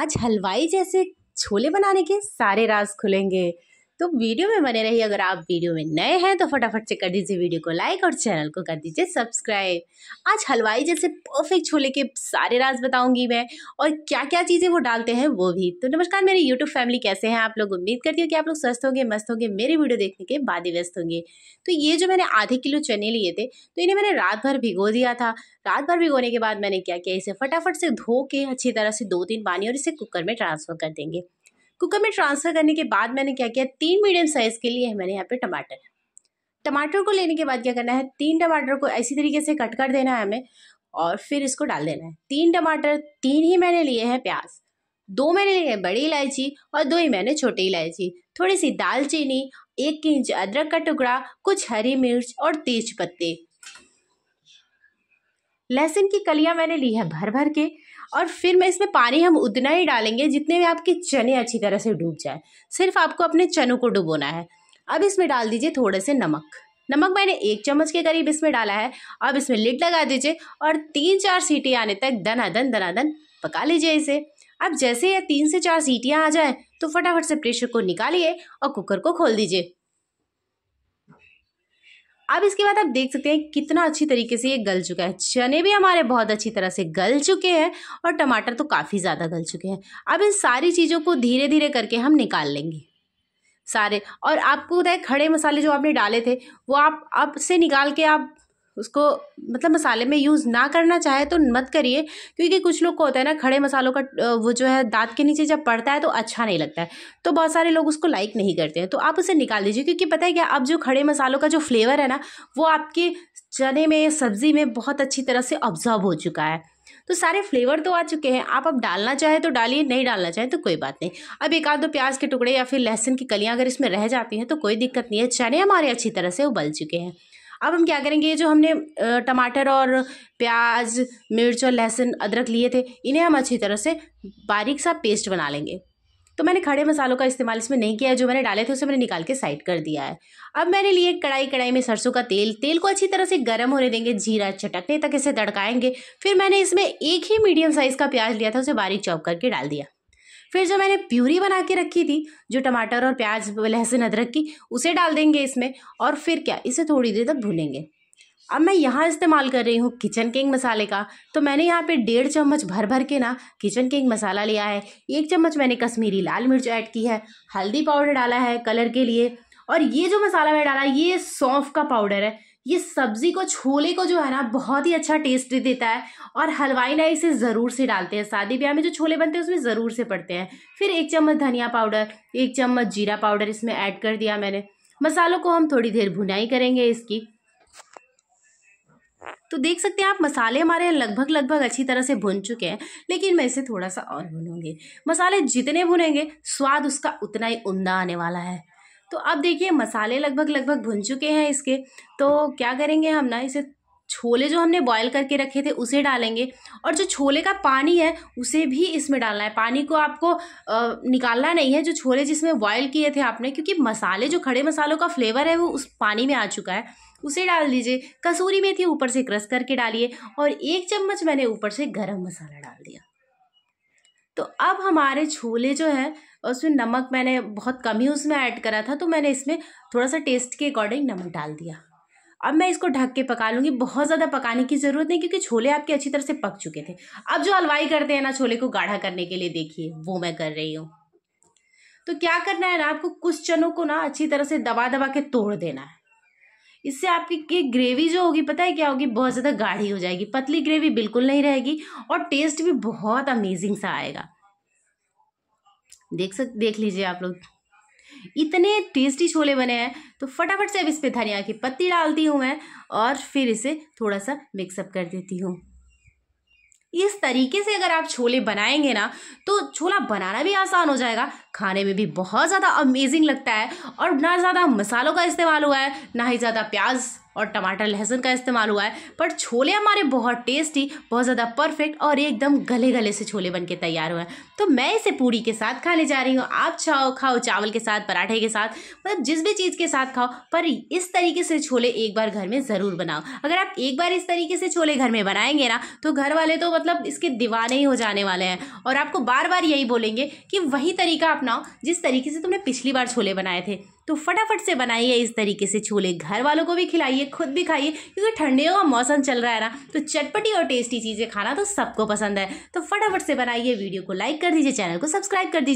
आज हलवाई जैसे छोले बनाने के सारे राज खुलेंगे तो वीडियो में बने रहिए अगर आप वीडियो में नए हैं तो फटाफट से कर दीजिए वीडियो को लाइक और चैनल को कर दीजिए सब्सक्राइब आज हलवाई जैसे परफेक्ट छोले के सारे राज बताऊंगी मैं और क्या क्या चीज़ें वो डालते हैं वो भी तो नमस्कार मेरी यूट्यूब फैमिली कैसे हैं आप लोग उम्मीद करती हो कि आप लोग स्वस्थ होंगे मस्त होंगे मेरी वीडियो देखने के बाद ही व्यस्त होंगे तो ये जो मैंने आधे किलो चने लिए थे तो इन्हें मैंने रात भर भिगो दिया था रात भर भिगोने के बाद मैंने क्या किया इसे फटाफट से धो के अच्छी तरह से दो तीन पानी और इसे कुकर में ट्रांसफ़र कर देंगे कुकर में ट्रांसफ़र करने के बाद मैंने क्या किया तीन मीडियम साइज़ के लिए मैंने यहाँ पे टमाटर टमाटर को लेने के बाद क्या करना है तीन टमाटर को ऐसी तरीके से कट कर देना है हमें और फिर इसको डाल देना है तीन टमाटर तीन ही मैंने लिए हैं प्याज दो मैंने लिए बड़ी इलायची और दो ही मैंने छोटी इलायची थोड़ी सी दालचीनी एक इंच अदरक का टुकड़ा कुछ हरी मिर्च और तेज पत्ते लहसुन की कलियां मैंने ली है भर भर के और फिर मैं इसमें पानी हम उतना ही डालेंगे जितने में आपके चने अच्छी तरह से डूब जाए सिर्फ आपको अपने चनों को डुबोना है अब इसमें डाल दीजिए थोड़े से नमक नमक मैंने एक चम्मच के करीब इसमें डाला है अब इसमें लिड लगा दीजिए और तीन चार सीटी आने तक दनादन दनादन पका लीजिए इसे अब जैसे ये तीन से चार सीटियाँ आ जाए तो फटाफट से प्रेशर को निकालिए और कुकर को खोल दीजिए अब इसके बाद आप देख सकते हैं कितना अच्छी तरीके से ये गल चुका है चने भी हमारे बहुत अच्छी तरह से गल चुके हैं और टमाटर तो काफ़ी ज़्यादा गल चुके हैं अब इन सारी चीज़ों को धीरे धीरे करके हम निकाल लेंगे सारे और आपको बताए खड़े मसाले जो आपने डाले थे वो आप अब से निकाल के आप उसको मतलब मसाले में यूज़ ना करना चाहे तो मत करिए क्योंकि कुछ लोग को होता है ना खड़े मसालों का वो जो है दांत के नीचे जब पड़ता है तो अच्छा नहीं लगता है तो बहुत सारे लोग उसको लाइक नहीं करते हैं तो आप उसे निकाल दीजिए क्योंकि पता है क्या अब जो खड़े मसालों का जो फ्लेवर है ना वो आपके चने में सब्ज़ी में बहुत अच्छी तरह से ऑब्जर्व हो चुका है तो सारे फ्लेवर तो आ चुके हैं आप अब डालना चाहे तो डालिए नहीं डालना चाहे तो कोई बात नहीं अब एक आध दो प्याज के टुकड़े या फिर लहसुन की कलियाँ अगर इसमें रह जाती हैं तो कोई दिक्कत नहीं है चने हमारे अच्छी तरह से उबल चुके हैं अब हम क्या करेंगे जो हमने टमाटर और प्याज मिर्च और लहसुन अदरक लिए थे इन्हें हम अच्छी तरह से बारीक सा पेस्ट बना लेंगे तो मैंने खड़े मसालों का इस्तेमाल इसमें नहीं किया है जो मैंने डाले थे उसे मैंने निकाल के साइड कर दिया है अब मैंने लिए कढ़ाई कढ़ाई में सरसों का तेल तेल को अच्छी तरह से गर्म होने देंगे जीरा चटकने तक इसे तड़काएंगे फिर मैंने इसमें एक ही मीडियम साइज़ का प्याज लिया था उसे बारीक चॉप करके डाल दिया फिर जो मैंने प्यूरी बना के रखी थी जो टमाटर और प्याज लहसुन अदरक की उसे डाल देंगे इसमें और फिर क्या इसे थोड़ी देर तक भूनेंगे अब मैं यहाँ इस्तेमाल कर रही हूँ किचन किंग मसाले का तो मैंने यहाँ पे डेढ़ चम्मच भर भर के ना किचन किंग मसाला लिया है एक चम्मच मैंने कश्मीरी लाल मिर्च ऐड की है हल्दी पाउडर डाला है कलर के लिए और ये जो मसाला मैंने डाला है ये सौंफ का पाउडर है ये सब्जी को छोले को जो है ना बहुत ही अच्छा टेस्ट देता है और हलवाई ना इसे ज़रूर से डालते हैं शादी ब्याह में जो छोले बनते हैं उसमें ज़रूर से पड़ते हैं फिर एक चम्मच धनिया पाउडर एक चम्मच जीरा पाउडर इसमें ऐड कर दिया मैंने मसालों को हम थोड़ी देर भुनाई करेंगे इसकी तो देख सकते हैं आप मसाले हमारे लगभग लगभग अच्छी तरह से भुन चुके हैं लेकिन मैं इसे थोड़ा सा और भुनूंगी मसाले जितने भुनेंगे स्वाद उसका उतना ही उमदा आने वाला है तो अब देखिए मसाले लगभग लगभग भुन चुके हैं इसके तो क्या करेंगे हम ना इसे छोले जो हमने बॉयल करके रखे थे उसे डालेंगे और जो छोले का पानी है उसे भी इसमें डालना है पानी को आपको आ, निकालना नहीं है जो छोले जिसमें बॉयल किए थे आपने क्योंकि मसाले जो खड़े मसालों का फ्लेवर है वो उस पानी में आ चुका है उसे डाल दीजिए कसूरी मेथी ऊपर से क्रस करके डालिए और एक चम्मच मैंने ऊपर से गर्म मसाला डाल दिया तो अब हमारे छोले जो है उसमें नमक मैंने बहुत कम ही उसमें ऐड करा था तो मैंने इसमें थोड़ा सा टेस्ट के अकॉर्डिंग नमक डाल दिया अब मैं इसको ढक के पका लूँगी बहुत ज़्यादा पकाने की ज़रूरत नहीं क्योंकि छोले आपके अच्छी तरह से पक चुके थे अब जो हलवाई करते हैं ना छोले को गाढ़ा करने के लिए देखिए वो मैं कर रही हूँ तो क्या करना है ना आपको कुछ चनों को ना अच्छी तरह से दबा दबा के तोड़ देना है इससे आपकी की ग्रेवी जो होगी पता है क्या होगी बहुत ज़्यादा गाढ़ी हो जाएगी पतली ग्रेवी बिल्कुल नहीं रहेगी और टेस्ट भी बहुत अमेजिंग सा आएगा देख सक देख लीजिए आप लोग इतने टेस्टी छोले बने हैं तो फटाफट से अब इस पर धनिया की पत्ती डालती हूँ मैं और फिर इसे थोड़ा सा मिक्सअप कर देती हूँ इस तरीके से अगर आप छोले बनाएंगे ना तो छोला बनाना भी आसान हो जाएगा खाने में भी बहुत ज़्यादा अमेजिंग लगता है और ना ज़्यादा मसालों का इस्तेमाल हुआ है ना ही ज़्यादा प्याज और टमाटर लहसुन का इस्तेमाल हुआ है पर छोले हमारे बहुत टेस्टी बहुत ज़्यादा परफेक्ट और एकदम गले गले से छोले बन के तैयार हुए हैं तो मैं इसे पूरी के साथ खाने जा रही हूँ आप चाहो खाओ चावल के साथ पराठे के साथ मतलब जिस भी चीज़ के साथ खाओ पर इस तरीके से छोले एक बार घर में ज़रूर बनाओ अगर आप एक बार इस तरीके से छोले घर में बनाएंगे ना तो घर वाले तो मतलब इसके दीवाने ही हो जाने वाले हैं और आपको बार बार यही बोलेंगे कि वही तरीका आप अपनाओ जिस तरीके से तुमने पिछली बार छोले बनाए थे तो फटाफट से बनाइए इस तरीके से छोले घर वालों को भी खिलाइए खुद भी खाइए क्योंकि ठंडियों का मौसम चल रहा है ना तो चटपटी और टेस्टी चीज़ें खाना तो सबको पसंद है तो फटाफट से बनाइए वीडियो को लाइक कर दीजिए चैनल को सब्सक्राइब कर दीजिए